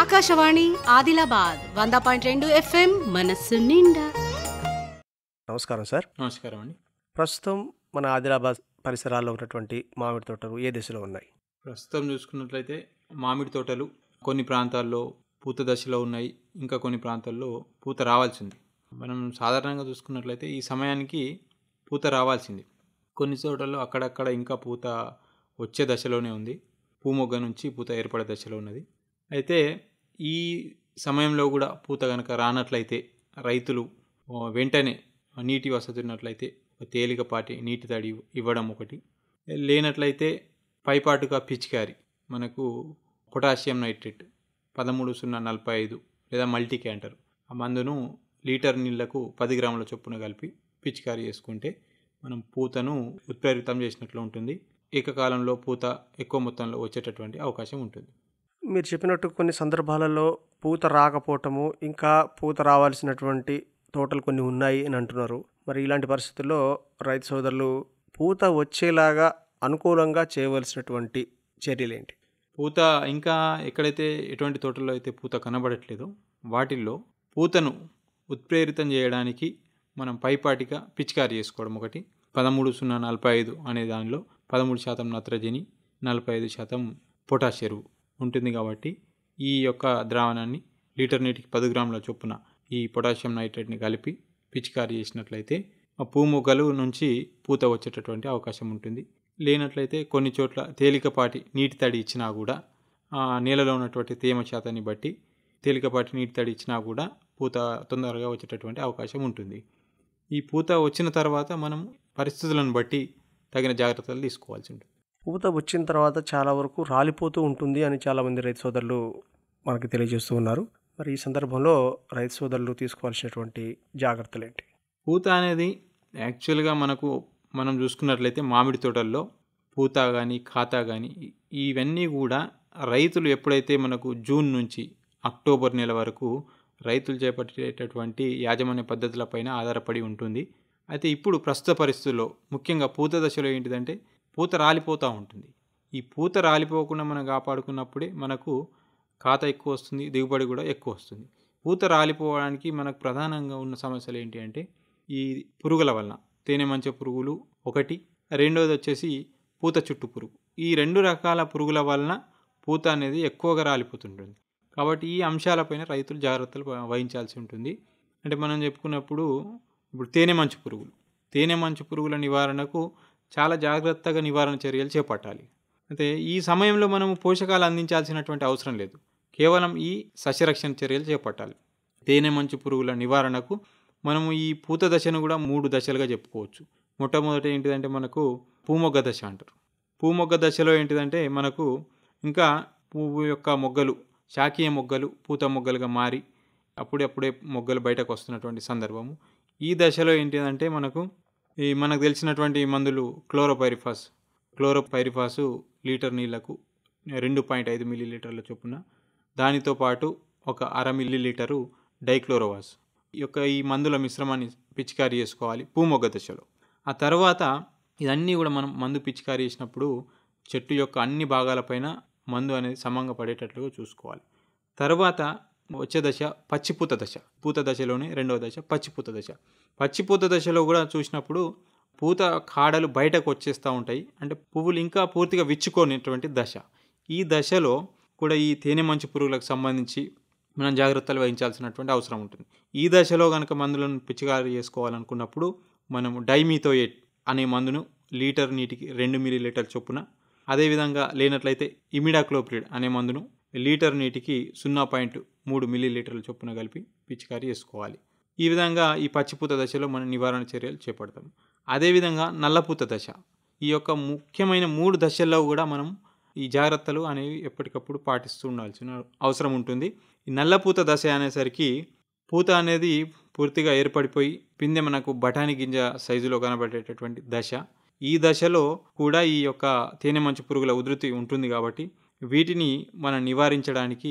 ఆకాశవాణి ఆదిలాబాద్ వంద పాయింట్ రెండు ఎఫ్ఎం మనస్సు నిండా నమస్కారం సార్ నమస్కారం అండి ప్రస్తుతం మన ఆదిలాబాద్ పరిసరాల్లో ఉన్నటువంటి మామిడి తోటలు ఏ దశలో ఉన్నాయి ప్రస్తుతం చూసుకున్నట్లయితే మామిడి తోటలు కొన్ని ప్రాంతాల్లో పూత దశలో ఉన్నాయి ఇంకా కొన్ని ప్రాంతాల్లో పూత రావాల్సింది మనం సాధారణంగా చూసుకున్నట్లయితే ఈ సమయానికి పూత రావాల్సింది కొన్ని చోట్లలో అక్కడక్కడ ఇంకా పూత వచ్చే దశలోనే ఉంది పూమొగ్గ నుంచి పూత ఏర్పడే దశలో ఉన్నది అయితే ఈ సమయంలో కూడా పూత కనుక రానట్లయితే రైతులు వెంటనే నీటి వసతి ఉన్నట్లయితే ఒక తేలికపాటి నీటి తడి ఇవ్వడం ఒకటి లేనట్లయితే పైపాటుగా పిచికారి మనకు పొటాషియం నైట్రేట్ పదమూడు సున్నా నలభై ఐదు లేదా మల్టీ క్యాంటర్ ఆ మందును లీటర్ నీళ్లకు పది గ్రాముల చొప్పున కలిపి పిచికారీ చేసుకుంటే మనం పూతను ఉత్ప్రేరితం చేసినట్లు ఉంటుంది ఏకకాలంలో పూత ఎక్కువ మొత్తంలో వచ్చేటటువంటి అవకాశం ఉంటుంది మీరు చెప్పినట్టు కొన్ని సందర్భాలలో పూత రాకపోవటము ఇంకా పూత రావాల్సినటువంటి తోటలు కొన్ని ఉన్నాయి అని అంటున్నారు మరి ఇలాంటి పరిస్థితుల్లో రైతు సోదరులు పూత వచ్చేలాగా అనుకూలంగా చేయవలసినటువంటి చర్యలు ఏంటి పూత ఇంకా ఎక్కడైతే ఎటువంటి తోటల్లో అయితే పూత కనబడట్లేదో వాటిల్లో పూతను ఉత్ప్రేరితం చేయడానికి మనం పైపాటిగా పిచికారి చేసుకోవడం ఒకటి పదమూడు సున్నా నలభై ఐదు అనే దానిలో పదమూడు శాతం నత్రజని నలభై ఐదు శాతం పొటాష్ ఎరువు ఉంటుంది కాబట్టి ఈ యొక్క ద్రావణాన్ని లీటర్ నీటికి పది గ్రాముల చొప్పున ఈ పొటాషియం నైట్రేట్ని కలిపి పిచికారి చేసినట్లయితే ఆ పూమొగ్గలు నుంచి పూత వచ్చేటటువంటి అవకాశం ఉంటుంది లేనట్లయితే కొన్ని చోట్ల తేలికపాటి నీటి తడి ఇచ్చినా కూడా ఆ నేలలో ఉన్నటువంటి తేమ శాతాన్ని బట్టి తేలికపాటి నీటి తడి ఇచ్చినా కూడా పూత తొందరగా వచ్చేటటువంటి అవకాశం ఉంటుంది ఈ పూత వచ్చిన తర్వాత మనం పరిస్థితులను బట్టి తగిన జాగ్రత్తలు తీసుకోవాల్సి ఉంటుంది పూత వచ్చిన తర్వాత చాలా వరకు రాలిపోతూ ఉంటుంది అని చాలామంది రైతు సోదరులు మనకి తెలియజేస్తూ ఉన్నారు మరి ఈ సందర్భంలో రైతు సోదరులు తీసుకోవాల్సినటువంటి జాగ్రత్తలు ఏంటి పూత అనేది యాక్చువల్గా మనకు మనం చూసుకున్నట్లయితే మామిడి తోటల్లో పూత కానీ ఖాతా కానీ ఇవన్నీ కూడా రైతులు ఎప్పుడైతే మనకు జూన్ నుంచి అక్టోబర్ నెల వరకు రైతులు చేపట్టేటటువంటి యాజమాన్య పద్ధతులపైన ఆధారపడి ఉంటుంది అయితే ఇప్పుడు ప్రస్తుత పరిస్థితుల్లో ముఖ్యంగా పూత దశలో ఏంటిదంటే పూత రాలిపోతూ ఉంటుంది ఈ పూత రాలిపోకుండా మనం కాపాడుకున్నప్పుడే మనకు ఖాత ఎక్కువ వస్తుంది దిగుబడి కూడా ఎక్కువ వస్తుంది పూత రాలిపోవడానికి మనకు ప్రధానంగా ఉన్న సమస్యలు ఏంటి అంటే ఈ పురుగుల వలన తేనె మంచ పురుగులు ఒకటి రెండోది వచ్చేసి పూత చుట్టు పురుగు ఈ రెండు రకాల పురుగుల వలన పూత అనేది ఎక్కువగా రాలిపోతుంటుంది కాబట్టి ఈ అంశాలపైన రైతులు జాగ్రత్తలు వహించాల్సి ఉంటుంది అంటే మనం చెప్పుకున్నప్పుడు ఇప్పుడు తేనె మంచు పురుగులు తేనె మంచు పురుగుల నివారణకు చాలా జాగ్రత్తగా నివారణ చర్యలు చేపట్టాలి అయితే ఈ సమయంలో మనము పోషకాలు అందించాల్సినటువంటి అవసరం లేదు కేవలం ఈ సస్యరక్షణ చర్యలు చేపట్టాలి తేనె మంచు పురుగుల నివారణకు మనము ఈ పూత దశను కూడా మూడు దశలుగా చెప్పుకోవచ్చు మొట్టమొదటి ఏంటిదంటే మనకు పూమొగ్గ దశ అంటారు పూమొగ్గ దశలో ఏంటిదంటే మనకు ఇంకా పువ్వు యొక్క మొగ్గలు శాకీయ మొగ్గలు పూత మొగ్గలుగా మారి అప్పుడప్పుడే మొగ్గలు బయటకు వస్తున్నటువంటి సందర్భము ఈ దశలో ఏంటిదంటే మనకు ఈ మనకు తెలిసినటువంటి మందులు క్లోరోపైరిఫాస్ క్లోరోపైరిఫాసు లీటర్ నీళ్లకు రెండు పాయింట్ ఐదు మిల్లీ లీటర్ల చొప్పున దానితో పాటు ఒక అర మిల్లీ లీటరు డైక్లోరోవాస్ యొక్క ఈ మందుల మిశ్రమాన్ని పిచికారీ చేసుకోవాలి పూమొగ్గ దశలో ఆ తర్వాత ఇదన్నీ కూడా మనం మందు పిచికారీ చేసినప్పుడు చెట్టు యొక్క అన్ని భాగాలపైన మందు అనేది సమంగా పడేటట్లుగా చూసుకోవాలి తర్వాత వచ్చే దశ పచ్చిపూత దశ పూత దశలోనే రెండవ దశ పచ్చిపూత దశ పచ్చిపూత దశలో కూడా చూసినప్పుడు పూత కాడలు బయటకు వచ్చేస్తూ ఉంటాయి అంటే పువ్వులు ఇంకా పూర్తిగా విచ్చుకోనేటువంటి దశ ఈ దశలో కూడా ఈ తేనె మంచు పురుగులకు సంబంధించి మనం జాగ్రత్తలు వహించాల్సినటువంటి అవసరం ఉంటుంది ఈ దశలో కనుక మందులను పిచికారీ చేసుకోవాలనుకున్నప్పుడు మనము డైమీతోయేట్ అనే మందును లీటర్ నీటికి రెండు మిల్లీ లీటర్ చొప్పున అదేవిధంగా లేనట్లయితే ఇమిడాక్లోప్రిడ్ అనే మందును లీటర్ నీటికి సున్నా పాయింట్ మూడు మిల్లీ లీటర్ల చొప్పున కలిపి పిచికారీ చేసుకోవాలి ఈ విధంగా ఈ పచ్చిపూత దశలో మనం నివారణ చర్యలు చేపడతాం అదేవిధంగా నల్లపూత దశ ఈ యొక్క ముఖ్యమైన మూడు దశల్లో కూడా మనం ఈ జాగ్రత్తలు అనేవి ఎప్పటికప్పుడు పాటిస్తూ ఉండాల్సిన అవసరం ఉంటుంది ఈ నల్లపూత దశ అనేసరికి పూత అనేది పూర్తిగా ఏర్పడిపోయి పిందె మనకు బఠానీ గింజ సైజులో కనబడేటటువంటి దశ ఈ దశలో కూడా ఈ యొక్క తేనె మంచు పురుగుల ఉధృతి ఉంటుంది కాబట్టి వీటిని మనం నివారించడానికి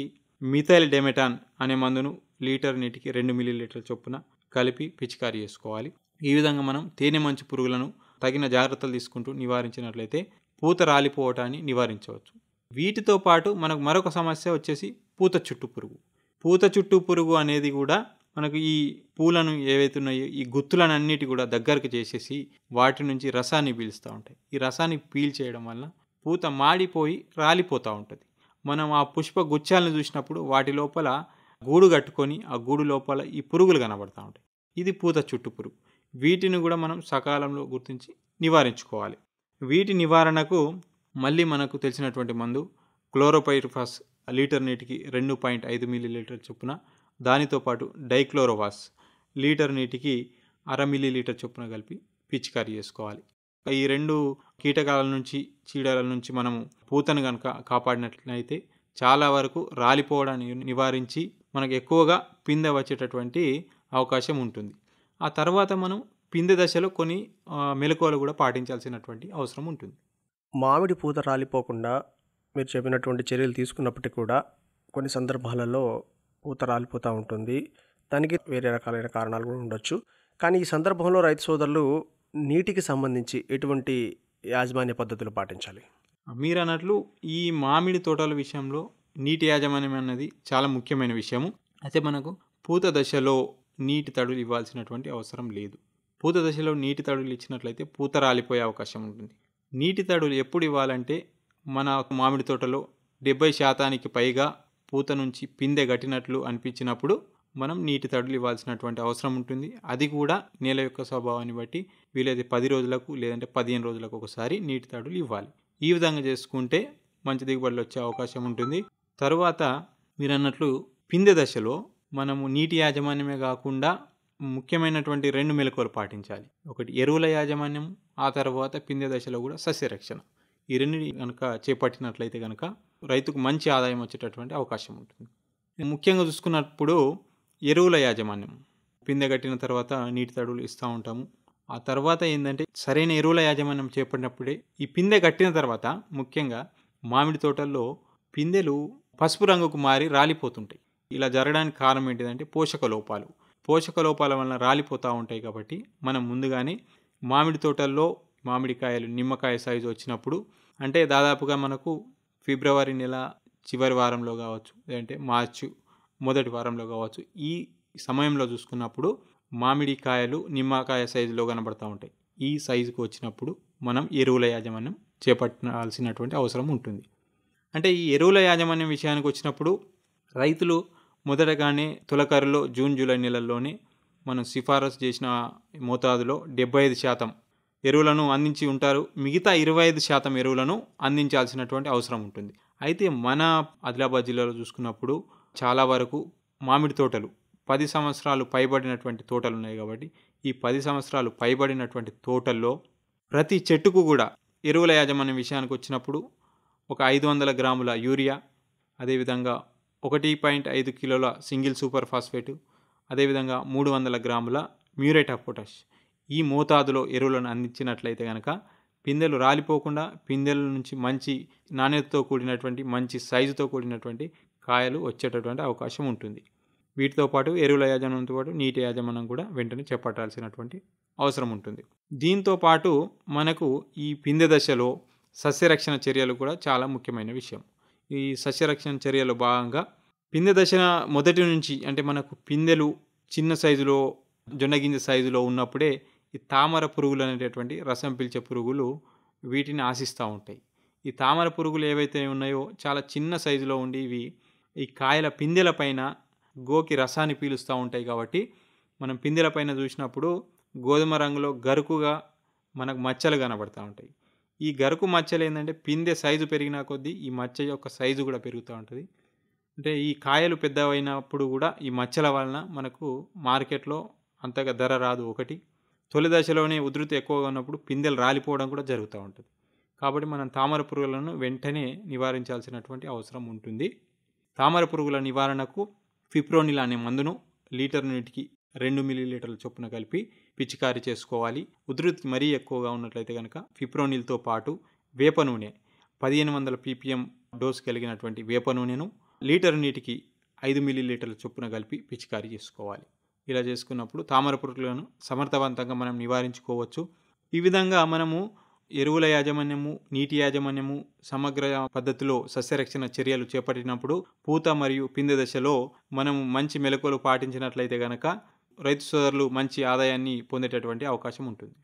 మిథైల్ డెమెటాన్ అనే మందును లీటర్ నీటికి రెండు లీటర్ చొప్పున కలిపి పిచికారీ చేసుకోవాలి ఈ విధంగా మనం తేనె మంచు పురుగులను తగిన జాగ్రత్తలు తీసుకుంటూ నివారించినట్లయితే పూత రాలిపోవటాన్ని నివారించవచ్చు వీటితో పాటు మనకు మరొక సమస్య వచ్చేసి పూత చుట్టు పురుగు పూత చుట్టు పురుగు అనేది కూడా మనకు ఈ పూలను ఏవైతే ఉన్నాయో ఈ గుత్తులను అన్నిటి కూడా దగ్గరకు చేసేసి వాటి నుంచి రసాన్ని పీల్స్తూ ఉంటాయి ఈ రసాన్ని పీల్ చేయడం వల్ల పూత మాడిపోయి రాలిపోతూ ఉంటుంది మనం ఆ పుష్ప గుచ్చాలను చూసినప్పుడు వాటి లోపల గూడు కట్టుకొని ఆ గూడు లోపల ఈ పురుగులు కనబడుతూ ఉంటాయి ఇది పూత చుట్టు పురుగు వీటిని కూడా మనం సకాలంలో గుర్తించి నివారించుకోవాలి వీటి నివారణకు మళ్ళీ మనకు తెలిసినటువంటి మందు క్లోరోపైరిఫాస్ లీటర్ నీటికి రెండు పాయింట్ ఐదు మిల్లీ లీటర్ చొప్పున దానితో పాటు డైక్లోరోవాస్ లీటర్ నీటికి అర మిల్లీలీటర్ లీటర్ చొప్పున కలిపి పిచికారీ చేసుకోవాలి ఈ రెండు కీటకాల నుంచి చీడల నుంచి మనము పూతను కనుక కాపాడినట్లయితే చాలా వరకు రాలిపోవడాన్ని నివారించి మనకు ఎక్కువగా పింద వచ్చేటటువంటి అవకాశం ఉంటుంది ఆ తర్వాత మనం పిందె దశలో కొన్ని మెలకువలు కూడా పాటించాల్సినటువంటి అవసరం ఉంటుంది మామిడి పూత రాలిపోకుండా మీరు చెప్పినటువంటి చర్యలు తీసుకున్నప్పటికీ కూడా కొన్ని సందర్భాలలో పూత రాలిపోతూ ఉంటుంది దానికి వేరే రకాలైన కారణాలు కూడా ఉండొచ్చు కానీ ఈ సందర్భంలో రైతు సోదరులు నీటికి సంబంధించి ఎటువంటి యాజమాన్య పద్ధతులు పాటించాలి మీరు అన్నట్లు ఈ మామిడి తోటల విషయంలో నీటి యాజమాన్యం అన్నది చాలా ముఖ్యమైన విషయము అయితే మనకు పూత దశలో నీటి తడులు ఇవ్వాల్సినటువంటి అవసరం లేదు పూత దశలో నీటి తడులు ఇచ్చినట్లయితే పూత రాలిపోయే అవకాశం ఉంటుంది నీటి తడులు ఎప్పుడు ఇవ్వాలంటే మన మామిడి తోటలో డెబ్బై శాతానికి పైగా పూత నుంచి పిందె గట్టినట్లు అనిపించినప్పుడు మనం నీటి తడులు ఇవ్వాల్సినటువంటి అవసరం ఉంటుంది అది కూడా నేల యొక్క స్వభావాన్ని బట్టి వీలైతే పది రోజులకు లేదంటే పదిహేను రోజులకు ఒకసారి నీటి తడులు ఇవ్వాలి ఈ విధంగా చేసుకుంటే మంచి దిగుబడులు వచ్చే అవకాశం ఉంటుంది తరువాత మీరు అన్నట్లు పిందె దశలో మనము నీటి యాజమాన్యమే కాకుండా ముఖ్యమైనటువంటి రెండు మెలకువలు పాటించాలి ఒకటి ఎరువుల యాజమాన్యం ఆ తర్వాత పిందె దశలో కూడా సస్యరక్షణ ఈ రెండు కనుక చేపట్టినట్లయితే కనుక రైతుకు మంచి ఆదాయం వచ్చేటటువంటి అవకాశం ఉంటుంది ముఖ్యంగా చూసుకున్నప్పుడు ఎరువుల యాజమాన్యం పిందె కట్టిన తర్వాత నీటి తడులు ఇస్తూ ఉంటాము ఆ తర్వాత ఏంటంటే సరైన ఎరువుల యాజమాన్యం చేపట్టినప్పుడే ఈ పిందె కట్టిన తర్వాత ముఖ్యంగా మామిడి తోటల్లో పిందెలు పసుపు రంగుకు మారి రాలిపోతుంటాయి ఇలా జరగడానికి కారణం ఏంటిదంటే పోషక లోపాలు పోషక లోపాల వలన రాలిపోతూ ఉంటాయి కాబట్టి మనం ముందుగానే మామిడి తోటల్లో మామిడికాయలు నిమ్మకాయ సైజు వచ్చినప్పుడు అంటే దాదాపుగా మనకు ఫిబ్రవరి నెల చివరి వారంలో కావచ్చు లేదంటే మార్చి మొదటి వారంలో కావచ్చు ఈ సమయంలో చూసుకున్నప్పుడు మామిడికాయలు నిమ్మకాయ సైజులో కనబడుతూ ఉంటాయి ఈ సైజుకు వచ్చినప్పుడు మనం ఎరువుల యాజమాన్యం చేపట్టాల్సినటువంటి అవసరం ఉంటుంది అంటే ఈ ఎరువుల యాజమాన్యం విషయానికి వచ్చినప్పుడు రైతులు మొదటగానే తొలకరిలో జూన్ జూలై నెలల్లోనే మనం సిఫారసు చేసిన మోతాదులో డెబ్బై ఐదు శాతం ఎరువులను అందించి ఉంటారు మిగతా ఇరవై ఐదు శాతం ఎరువులను అందించాల్సినటువంటి అవసరం ఉంటుంది అయితే మన ఆదిలాబాద్ జిల్లాలో చూసుకున్నప్పుడు చాలా వరకు మామిడి తోటలు పది సంవత్సరాలు పైబడినటువంటి తోటలు ఉన్నాయి కాబట్టి ఈ పది సంవత్సరాలు పైబడినటువంటి తోటల్లో ప్రతి చెట్టుకు కూడా ఎరువుల యాజమాన్యం విషయానికి వచ్చినప్పుడు ఒక ఐదు వందల గ్రాముల యూరియా అదేవిధంగా ఒకటి పాయింట్ ఐదు కిలోల సింగిల్ సూపర్ ఫాస్ఫేటు అదేవిధంగా మూడు వందల గ్రాముల మ్యూరేట్ ఆఫ్ పొటాష్ ఈ మోతాదులో ఎరువులను అందించినట్లయితే కనుక పిందెలు రాలిపోకుండా పిందెల నుంచి మంచి నాణ్యతతో కూడినటువంటి మంచి సైజుతో కూడినటువంటి కాయలు వచ్చేటటువంటి అవకాశం ఉంటుంది వీటితో పాటు ఎరువుల యాజమానంతో పాటు నీటి యాజమానం కూడా వెంటనే చేపట్టాల్సినటువంటి అవసరం ఉంటుంది దీంతో పాటు మనకు ఈ పిందె దశలో సస్యరక్షణ చర్యలు కూడా చాలా ముఖ్యమైన విషయం ఈ సస్యరక్షణ చర్యలు భాగంగా పిందె దశ మొదటి నుంచి అంటే మనకు పిందెలు చిన్న సైజులో జొన్నగింజ సైజులో ఉన్నప్పుడే ఈ తామర పురుగులు అనేటటువంటి రసం పీల్చే పురుగులు వీటిని ఆశిస్తూ ఉంటాయి ఈ తామర పురుగులు ఏవైతే ఉన్నాయో చాలా చిన్న సైజులో ఉండి ఇవి ఈ కాయల పిందెల పైన గోకి రసాన్ని పీలుస్తూ ఉంటాయి కాబట్టి మనం పిందెల పైన చూసినప్పుడు గోధుమ రంగులో గరుకుగా మనకు మచ్చలు కనబడుతూ ఉంటాయి ఈ గరుకు మచ్చలు ఏంటంటే పిందె సైజు పెరిగిన కొద్దీ ఈ మచ్చ యొక్క సైజు కూడా పెరుగుతూ ఉంటుంది అంటే ఈ కాయలు పెద్దవైనప్పుడు కూడా ఈ మచ్చల వలన మనకు మార్కెట్లో అంతగా ధర రాదు ఒకటి తొలి దశలోనే ఉధృతి ఎక్కువగా ఉన్నప్పుడు పిందెలు రాలిపోవడం కూడా జరుగుతూ ఉంటుంది కాబట్టి మనం తామర పురుగులను వెంటనే నివారించాల్సినటువంటి అవసరం ఉంటుంది తామర పురుగుల నివారణకు ఫిప్రోనిల్ అనే మందును లీటర్ నీటికి రెండు మిల్లీలీటర్ల చొప్పున కలిపి పిచికారి చేసుకోవాలి ఉధృతి మరీ ఎక్కువగా ఉన్నట్లయితే కనుక ఫిప్రోనిల్తో పాటు వేప నూనె పదిహేను వందల పీపీఎం డోస్ కలిగినటువంటి వేప నూనెను లీటర్ నీటికి ఐదు మిల్లీలీటర్ల చొప్పున కలిపి పిచికారి చేసుకోవాలి ఇలా చేసుకున్నప్పుడు తామర పురుగులను సమర్థవంతంగా మనం నివారించుకోవచ్చు ఈ విధంగా మనము ఎరువుల యాజమాన్యము నీటి యాజమాన్యము సమగ్ర పద్ధతిలో సస్యరక్షణ చర్యలు చేపట్టినప్పుడు పూత మరియు పిందె దశలో మనము మంచి మెలకువలు పాటించినట్లయితే గనక రైతు సోదరులు మంచి ఆదాయాన్ని పొందేటటువంటి అవకాశం ఉంటుంది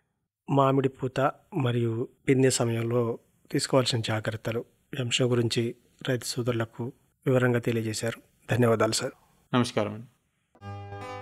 మామిడి పూత మరియు పిందె సమయంలో తీసుకోవాల్సిన జాగ్రత్తలు ఈ అంశం గురించి రైతు సోదరులకు వివరంగా తెలియజేశారు ధన్యవాదాలు సార్ నమస్కారం అండి